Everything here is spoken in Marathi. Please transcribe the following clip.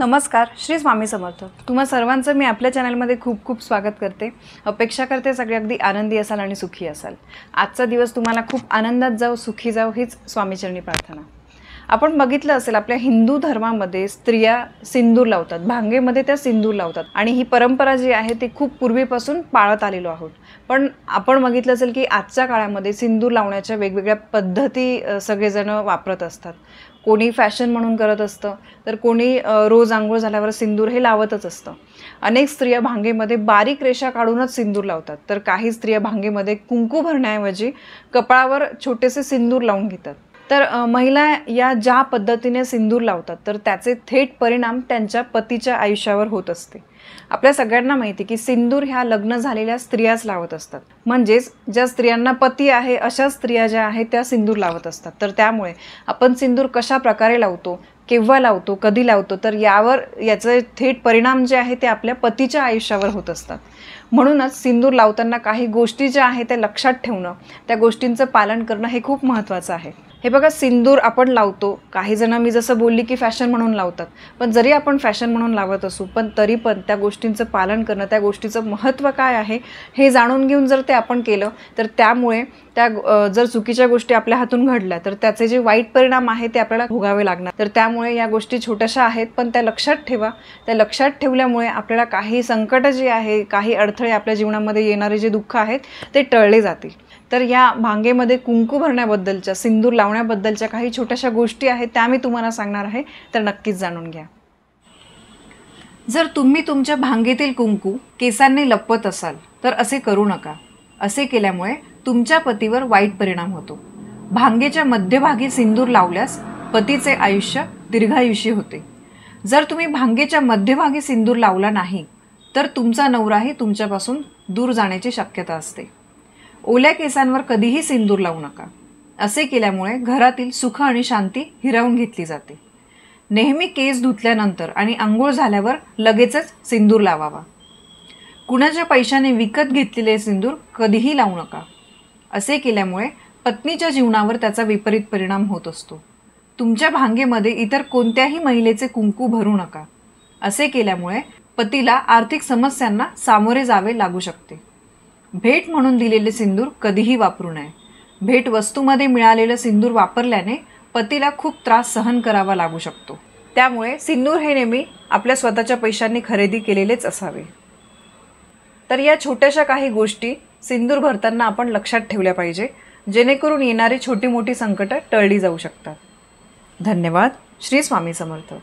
नमस्कार श्री स्वामी समर्थ तुम्हा सर्वांचं मी आपल्या चॅनलमध्ये खूप खूप स्वागत करते अपेक्षा करते सगळे अगदी आनंदी असाल आणि सुखी असाल आजचा दिवस तुम्हाला खूप आनंदात जाऊ सुखी जाऊ हीच स्वामीचरणी प्रार्थना आपण बघितलं असेल आपल्या हिंदू धर्मामध्ये स्त्रिया सिंदूर लावतात भांगेमध्ये त्या सिंदूर लावतात आणि ही परंपरा जी आहे ती खूप पूर्वीपासून पाळत आलेलो आहोत पण आपण बघितलं असेल की आजच्या काळामध्ये सिंदूर लावण्याच्या वेगवेगळ्या पद्धती सगळेजण वापरत असतात कोणी फॅशन म्हणून करत असतं तर कोणी रोज आंघोळ झाल्यावर सिंदूर हे लावतच असतं अनेक स्त्रिया भांगेमध्ये बारीक रेषा काढूनच सिंदूर लावतात तर काही स्त्रिया भांगेमध्ये कुंकू भरण्याऐवजी कपाळावर छोटेसे सिंदूर लावून घेतात तर महिला या ज्या पद्धतीने सिंदूर लावतात तर त्याचे थेट परिणाम त्यांच्या पतीच्या आयुष्यावर होत असते आपल्या सगळ्यांना माहिती की सिंदूर ह्या लग्न झालेल्या स्त्रियाच लावत असतात म्हणजेच ज्या स्त्रियांना पती आहे अशा स्त्रिया ज्या आहेत त्या सिंदूर लावत असतात तर त्यामुळे आपण सिंदूर कशा प्रकारे लावतो केव्हा लावतो कधी लावतो तर यावर याचे थेट परिणाम जे आहे ते आपल्या पतीच्या आयुष्यावर होत असतात म्हणूनच सिंदूर लावताना काही गोष्टी ज्या आहेत त्या लक्षात ठेवणं त्या गोष्टींचं पालन करणं हे खूप महत्त्वाचं आहे हे बघा सिंदूर आपण लावतो काही जण मी जसं बोलली की फॅशन म्हणून लावतात पण जरी आपण फॅशन म्हणून लावत असू पण तरी पण त्या गोष्टींचं पालन करणं त्या गोष्टीचं महत्त्व काय आहे हे जाणून घेऊन जर ते आपण केलं तर त्यामुळे त्या जर चुकीच्या गोष्टी आपल्या हातून घडल्या तर त्याचे जे वाईट परिणाम आहे ते आपल्याला भोगावे लागणार तर त्यामुळे या गोष्टी छोट्याशा आहेत पण त्या लक्षात ठेवा त्या लक्षात ठेवल्यामुळे आपल्याला काही संकट जे आहे काही अडथळे आपल्या जीवनामध्ये येणारे जे दुःख आहेत ते टळले जातील तर या भांगेमध्ये कुंकू भरण्याबद्दलच्या सिंदूर लावण्या काही छोट्याशा गोष्टी आहेत त्या मी तुम्हाला सांगणार आहे तर नक्कीच जाणून घ्या जर तुम्ही तुमच्या भांगेतील कुंकू केसांनी लपवत असाल तर असे करू नका असे केल्यामुळे तुमच्या पतीवर वाईट परिणाम होतो भांगेच्या मध्यभागी सिंदूर लावल्यास पतीचे आयुष्य दीर्घायुषी होते जर तुम्ही भांगेच्या मध्यभागी सिंदूर लावला नाही तर तुमचा नवराही तुमच्यापासून दूर जाण्याची शक्यता असते ओल्या केसांवर कधीही सिंदूर लावू नका असे केल्यामुळे घरातील सुख आणि शांती हिरावून घेतली जाते नेहमी केस धुतल्यानंतर आणि आंघोळ झाल्यावर लगेचच सिंदूर लावावा कुणाच्या पैशाने विकत घेतलेले सिंदूर कधीही लावू नका असे केल्यामुळे पत्नीच्या जीवनावर त्याचा विपरीत परिणाम होत असतो तुमच्या भांगेमध्ये इतर कोणत्याही महिलेचे कुंकू भरू नका असे केल्यामुळे पतीला आर्थिक समस्यांना सामोरे जावे लागू शकते भेट म्हणून दिलेले सिंदूर कधीही वापरू नये भेट वस्तूमध्ये मिळालेलं सिंदूर वापरल्याने पतीला खूप त्रास सहन करावा लागू शकतो त्यामुळे सिंदूर हे नेहमी आपल्या स्वतःच्या पैशांनी खरेदी केलेलेच असावे तर या छोट्याशा काही गोष्टी सिंदूर भरताना आपण लक्षात ठेवल्या पाहिजे जेणेकरून येणारी छोटी मोठी संकटं टळली जाऊ शकतात धन्यवाद श्री स्वामी समर्थ